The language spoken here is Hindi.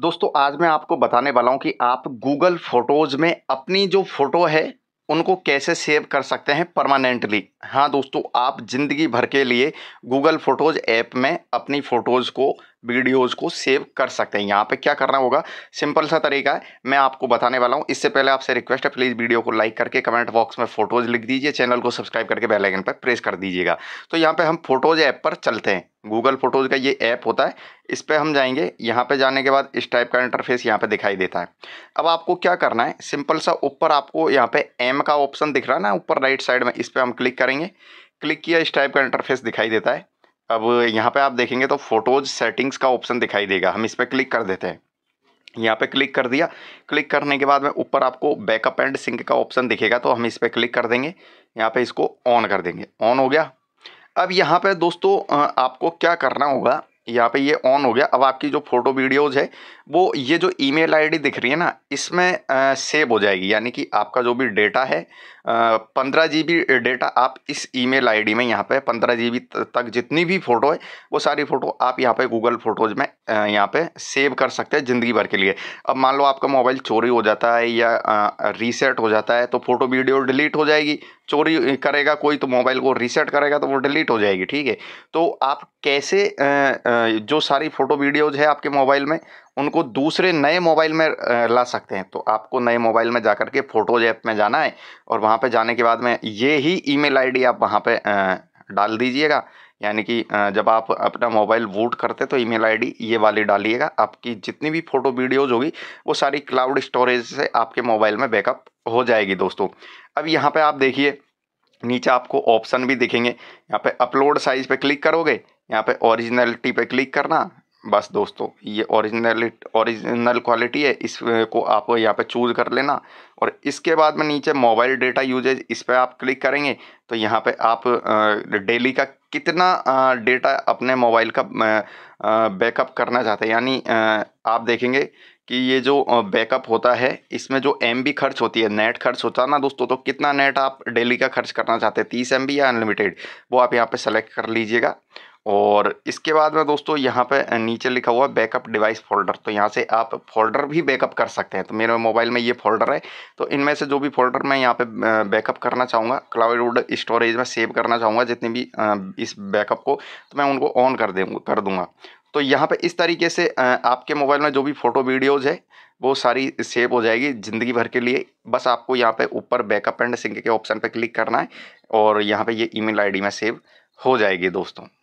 दोस्तों आज मैं आपको बताने वाला हूँ कि आप गूगल फ़ोटोज़ में अपनी जो फ़ोटो है उनको कैसे सेव कर सकते हैं परमानेंटली हाँ दोस्तों आप ज़िंदगी भर के लिए गूगल फ़ोटोज़ ऐप में अपनी फ़ोटोज़ को वीडियोज़ को सेव कर सकते हैं यहाँ पे क्या करना होगा सिंपल सा तरीका है मैं आपको बताने वाला हूँ इससे पहले आपसे रिक्वेस्ट है प्लीज़ वीडियो को लाइक करके कमेंट बॉक्स में फ़ोटोज़ लिख दीजिए चैनल को सब्सक्राइब करके बेलाइकन पर प्रेस कर दीजिएगा तो यहाँ पर हम फोटोज़ ऐप पर चलते हैं गूगल फ़ोटोज़ का ये ऐप होता है इस पर हम जाएंगे यहाँ पे जाने के बाद इस टाइप का इंटरफेस यहाँ पे दिखाई देता है अब आपको क्या करना है सिंपल सा ऊपर आपको यहाँ पे एम का ऑप्शन दिख रहा है ना ऊपर राइट साइड में इस पर हम क्लिक करेंगे क्लिक किया इस टाइप का इंटरफेस दिखाई देता है अब यहाँ पर आप देखेंगे तो फ़ोटोज़ सेटिंग्स का ऑप्शन दिखाई देगा हम इस पर क्लिक कर देते हैं यहाँ पे क्लिक कर दिया क्लिक करने के बाद में ऊपर आपको बैकअप एंड सिंक का ऑप्शन दिखेगा तो हम इस पर क्लिक कर देंगे यहाँ पे इसको ऑन कर देंगे ऑन हो गया अब यहाँ पे दोस्तों आपको क्या करना होगा यहाँ पे ये ऑन हो गया अब आपकी जो फ़ोटो वीडियोज़ है वो ये जो ईमेल आईडी दिख रही है ना इसमें सेव हो जाएगी यानी कि आपका जो भी डेटा है पंद्रह जी बी डेटा आप इस ईमेल आईडी में यहाँ पे पंद्रह जी बी तक जितनी भी फ़ोटो है वो सारी फ़ोटो आप यहाँ पे गूगल फ़ोटोज़ में यहाँ पे सेव कर सकते हैं ज़िंदगी भर के लिए अब मान लो आपका मोबाइल चोरी हो जाता है या रीसेट हो जाता है तो फ़ोटो वीडियो डिलीट हो जाएगी चोरी करेगा कोई तो मोबाइल को रीसेट करेगा तो वो डिलीट हो जाएगी ठीक है तो आप कैसे जो सारी फ़ोटो वीडियोज़ है आपके मोबाइल में उनको दूसरे नए मोबाइल में ला सकते हैं तो आपको नए मोबाइल में जा कर के फ़ोटोज ऐप में जाना है और वहाँ पे जाने के बाद में ये ही ईमेल आईडी आप वहाँ पे डाल दीजिएगा यानी कि जब आप अपना मोबाइल वोट करते तो ईमेल आईडी ये वाली डालिएगा आपकी जितनी भी फ़ोटो वीडियोज़ होगी वो सारी क्लाउड स्टोरेज से आपके मोबाइल में बैकअप हो जाएगी दोस्तों अब यहाँ पर आप देखिए नीचे आपको ऑप्शन भी दिखेंगे यहाँ पे अपलोड साइज़ पे क्लिक करोगे यहाँ पे ओरिजिनलिटी पे क्लिक करना बस दोस्तों ये ओरिजिनल ओरिजिनल क्वालिटी है इसको आप यहाँ पे चूज़ कर लेना और इसके बाद में नीचे मोबाइल डेटा यूजेज इस पर आप क्लिक करेंगे तो यहाँ पे आप डेली का कितना डेटा अपने मोबाइल का बैकअप करना चाहते हैं यानी आप देखेंगे कि ये जो बैकअप होता है इसमें जो एम खर्च होती है नेट खर्च होता है ना दोस्तों तो कितना नेट आप डेली का खर्च करना चाहते हैं तीस एम या अनलिमिटेड वो आप यहाँ पे सेलेक्ट कर लीजिएगा और इसके बाद में दोस्तों यहाँ पे नीचे लिखा हुआ है बैकअप डिवाइस फोल्डर तो यहाँ से आप फोल्डर भी बैकअप कर सकते हैं तो मेरे मोबाइल में ये फोल्डर है तो इनमें से जो भी फोल्डर मैं यहाँ पे बैकअप करना चाहूँगा क्लाउड स्टोरेज में सेव करना चाहूँगा जितने भी इस बैकअप को तो मैं उनको ऑन कर दूँगा कर दूँगा तो यहाँ पर इस तरीके से आपके मोबाइल में जो भी फ़ोटो वीडियोज़ है वो सारी सेव हो जाएगी ज़िंदगी भर के लिए बस आपको यहाँ पर ऊपर बैकअप एंड सिंक के ऑप्शन पर क्लिक करना है और यहाँ पर ये ई मेल में सेव हो जाएगी दोस्तों